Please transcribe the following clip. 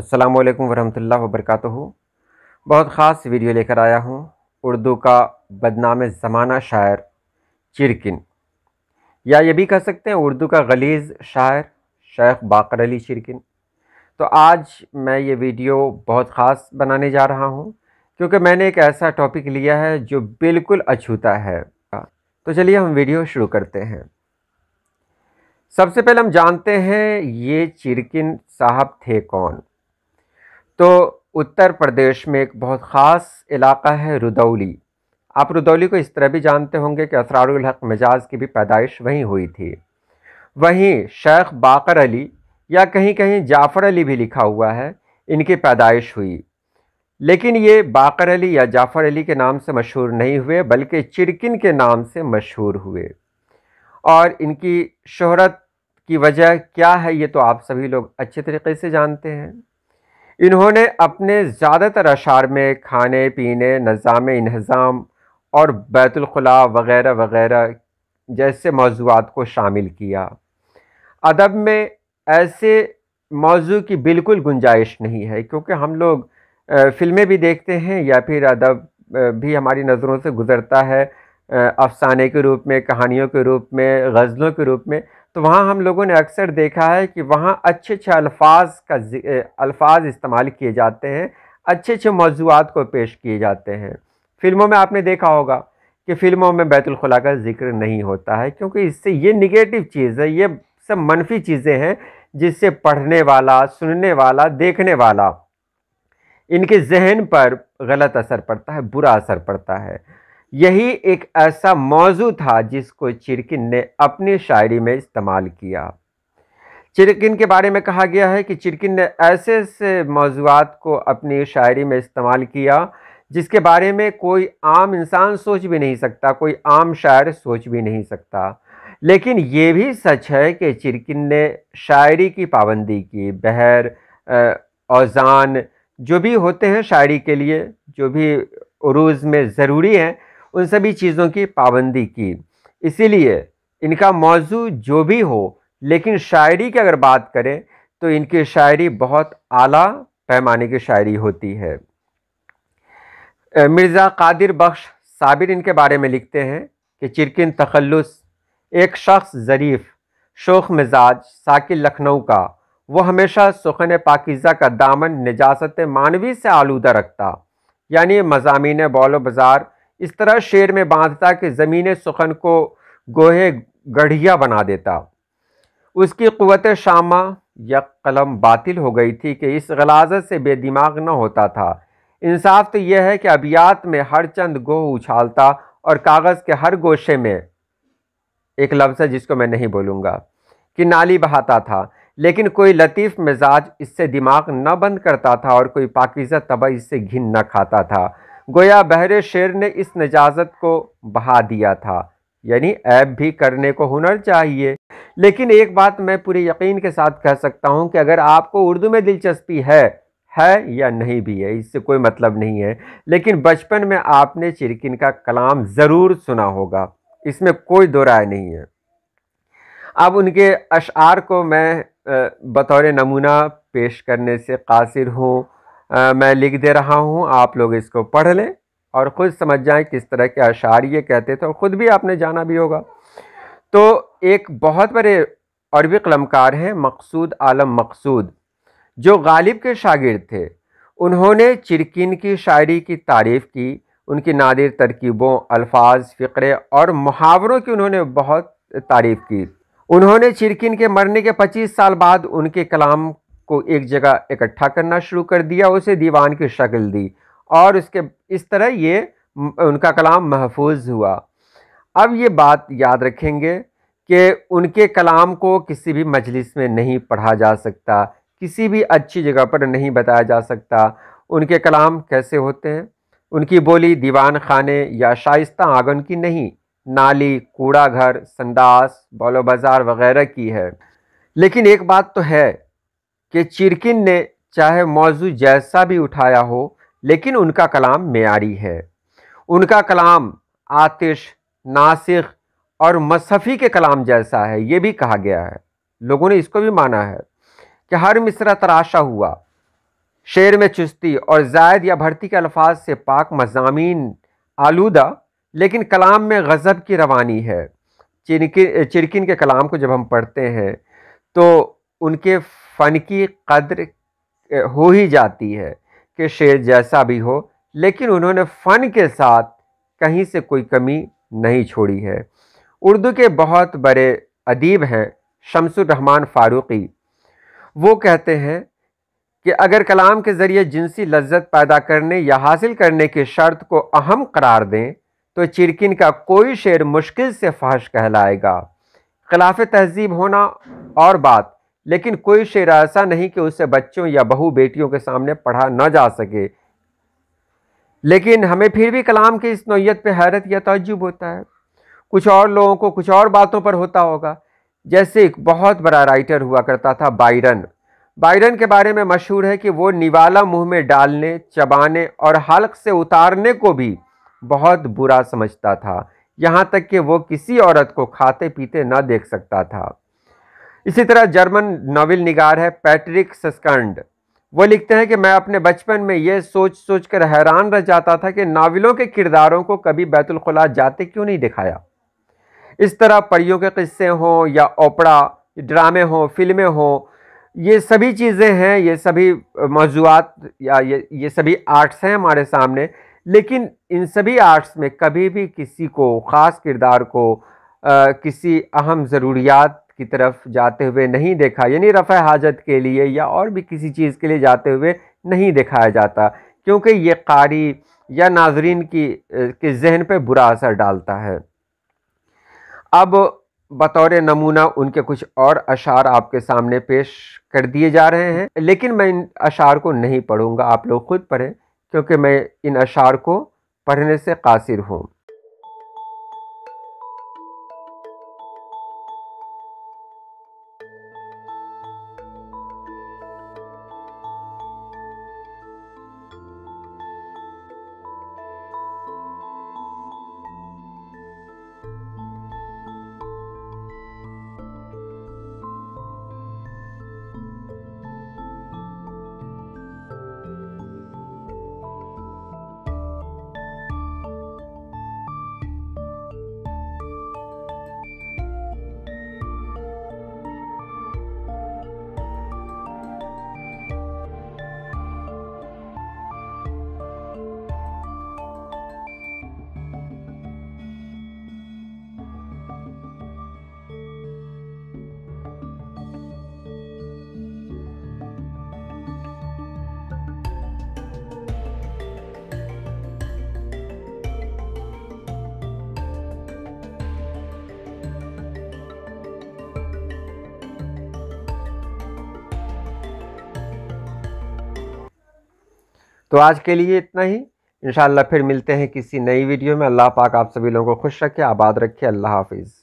अस्सलाम वालेकुम वरहमतुल्लाहि वबरकत बहुत ख़ास वीडियो लेकर आया हूँ उर्दू का बदनाम ज़माना शायर चिरकिन या ये भी कह सकते हैं उर्दू का गलीज़ शायर शेख बाकर अली चिरकिन तो आज मैं ये वीडियो बहुत ख़ास बनाने जा रहा हूँ क्योंकि मैंने एक ऐसा टॉपिक लिया है जो बिल्कुल अछूता है तो चलिए हम वीडियो शुरू करते हैं सबसे पहले हम जानते हैं ये चिरकिन साहब थे कौन तो उत्तर प्रदेश में एक बहुत ख़ास इलाका है रुदौली आप रुदौली को इस तरह भी जानते होंगे कि असरारुल हक मिजाज की भी पैदाइश वहीं हुई थी वहीं शेख बाकर अली या कहीं कहीं जाफ़र अली भी लिखा हुआ है इनकी पैदाइश हुई लेकिन ये बाकर अली या जाफ़र अली के नाम से मशहूर नहीं हुए बल्कि चिरकिन के नाम से मशहूर हुए और इनकी शहरत की वजह क्या है ये तो आप सभी लोग अच्छे तरीके से जानते हैं इन्होंने अपने ज़्यादातर अशार में खाने पीने निज़ाम इन्हज़ाम और बैतुलखला वगैरह वगैरह जैसे मौजूद को शामिल किया अदब में ऐसे मौजू की बिल्कुल गुंजाइश नहीं है क्योंकि हम लोग फ़िल्में भी देखते हैं या फिर अदब भी हमारी नज़रों से गुज़रता है अफसाने के रूप में कहानियों के रूप में गज़लों के रूप में तो वहाँ हम लोगों ने अक्सर देखा है कि वहाँ अच्छे अच्छे अल्फाज का अल्फाज इस्तेमाल किए जाते हैं अच्छे अच्छे मौजूद को पेश किए जाते हैं फ़िल्मों में आपने देखा होगा कि फ़िल्मों में बैतुलखला का जिक्र नहीं होता है क्योंकि इससे ये निगेटिव चीज़ है ये सब मनफी चीज़ें हैं जिससे पढ़ने वाला सुनने वाला देखने वाला इनके जहन पर गलत असर पड़ता है बुरा असर पड़ता है यही एक ऐसा मौजू था जिसको चिरकिन ने अपनी शायरी में इस्तेमाल किया चिरकिन के बारे में कहा गया है कि चिरकिन ने ऐसे ऐसे मौजूद को अपनी शायरी में इस्तेमाल किया जिसके बारे में कोई आम इंसान सोच भी नहीं सकता कोई आम शायर सोच भी नहीं सकता लेकिन ये भी सच है कि चिरकिन ने शायरी की पाबंदी की बहर औजान जो भी होते हैं शायरी के लिए जो भी उरूज में ज़रूरी हैं उन सभी चीज़ों की पाबंदी की इसीलिए इनका मौजू जो भी हो लेकिन शायरी की अगर बात करें तो इनकी शायरी बहुत आला पैमाने की शायरी होती है मिर्ज़ा कादिर बख्श साबिर इनके बारे में लिखते हैं कि चिरकिन तखल्लुस एक शख्स ज़रीफ़ शोख मिजाज साकिल लखनऊ का वो हमेशा सुखन पाकिज़ा का दामन निजात मानवी से आलूदा रखता यानी मजामी बॉलो बाज़ार इस तरह शेर में बांधता कि ज़मीन सुखन को गोहे गढ़िया बना देता उसकी क़वत शामा या कलम बातिल हो गई थी कि इस गलाजत से बेदिमाग न होता था इंसाफ तो यह है कि अबियात में हर चंद गोह उछालता और कागज़ के हर गोशे में एक लफ्ज़ है जिसको मैं नहीं बोलूँगा कि नाली बहाता था लेकिन कोई लतीफ़ मिजाज इससे दिमाग न बंद करता था और कोई पाकिज़ा तबाह इससे घिन न खाता था गोया बहरे शेर ने इस नजाजत को बहा दिया था यानी ऐप भी करने को हुनर चाहिए लेकिन एक बात मैं पूरे यकीन के साथ कह सकता हूँ कि अगर आपको उर्दू में दिलचस्पी है है या नहीं भी है इससे कोई मतलब नहीं है लेकिन बचपन में आपने चिरकिन का कलाम ज़रूर सुना होगा इसमें कोई दो राय नहीं है अब उनके अशार को मैं बतौर नमूना पेश करने से कासिर हूँ आ, मैं लिख दे रहा हूँ आप लोग इसको पढ़ लें और ख़ुद समझ जाएं किस तरह के अशार ये कहते थे और ख़ुद भी आपने जाना भी होगा तो एक बहुत बड़े अरबी कलमकार हैं मकसूद आलम मकसूद जो गालिब के शागिर्द थे उन्होंने चिरकिन की शायरी की तारीफ़ की उनकी नादिर तरकीबों अल्फाज फ़िक्रे और मुहावरों की उन्होंने बहुत तारीफ़ की उन्होंने चिरकिन के मरने के 25 साल बाद उनके कलाम को एक जगह इकट्ठा करना शुरू कर दिया उसे दीवान की शक्ल दी और उसके इस तरह ये उनका कलाम महफूज हुआ अब ये बात याद रखेंगे कि उनके कलाम को किसी भी मजलिस में नहीं पढ़ा जा सकता किसी भी अच्छी जगह पर नहीं बताया जा सकता उनके कलाम कैसे होते हैं उनकी बोली दीवान खाने या शाइस्ता आंगन की नहीं नाली कूड़ा घर संदास बौलो बाज़ार वगैरह की है लेकिन एक बात तो है कि चिरकिन ने चाहे मौजू जैसा भी उठाया हो लेकिन उनका कलाम मेयारी है उनका कलाम आतिश नासिक और मसफ़ी के कलाम जैसा है ये भी कहा गया है लोगों ने इसको भी माना है कि हर मिसरा तराशा हुआ शेर में चुस्ती और जायद या भर्ती के अल्फाज से पाक मजामी आलूदा लेकिन कलाम में गज़ब की रवानी है चिरकिन चिरकिन के कलाम को जब हम पढ़ते हैं तो उनके फ़न की कदर हो ही जाती है कि शेर जैसा भी हो लेकिन उन्होंने फ़न के साथ कहीं से कोई कमी नहीं छोड़ी है उर्दू के बहुत बड़े अदीब हैं शमसुररहमान फ़ारूक़ी वो कहते हैं कि अगर कलाम के ज़रिए जिनसी लज्जत पैदा करने या हासिल करने की शर्त को अहम करार दें तो चिरकिन का कोई शेर मुश्किल से फहश कहलाएगा खिलाफ तहजीब होना और बात लेकिन कोई शेर ऐसा नहीं कि उसे बच्चों या बहू बेटियों के सामने पढ़ा ना जा सके लेकिन हमें फिर भी कलाम की इस नोयत पर हैरत या तजुब होता है कुछ और लोगों को कुछ और बातों पर होता होगा जैसे एक बहुत बड़ा राइटर हुआ करता था बायरन बायरन के बारे में मशहूर है कि वो निवाला मुंह में डालने चबाने और हल्क से उतारने को भी बहुत बुरा समझता था यहाँ तक कि वो किसी औरत को खाते पीते ना देख सकता था इसी तरह जर्मन नावल निगार है पैट्रिक सस्कंड वो लिखते हैं कि मैं अपने बचपन में ये सोच सोच कर हैरान रह जाता था कि नावलों के किरदारों को कभी बैतुलखला जाते क्यों नहीं दिखाया इस तरह परियों के किस्से हों या ओपड़ा ड्रामे हों फिल्में हों ये सभी चीज़ें हैं ये सभी मौजूद या ये ये सभी आर्ट्स हैं हमारे सामने लेकिन इन सभी आर्ट्स में कभी भी किसी को ख़ास किरदार को आ, किसी अहम ज़रूरियात की तरफ जाते हुए नहीं देखा यानी रफ़ हाजत के लिए या और भी किसी चीज़ के लिए जाते हुए नहीं दिखाया जाता क्योंकि ये कारी या नाजरीन की के जहन पे बुरा असर डालता है अब बतौर नमूना उनके कुछ और अशार आपके सामने पेश कर दिए जा रहे हैं लेकिन मैं इन अशार को नहीं पढ़ूँगा आप लोग ख़ुद पढ़ें क्योंकि मैं इन अशार को पढ़ने से कासिर हूँ तो आज के लिए इतना ही इन फिर मिलते हैं किसी नई वीडियो में अल्लाह पाक आप सभी लोगों को खुश रखे आबाद रखे अल्लाह हाफिज़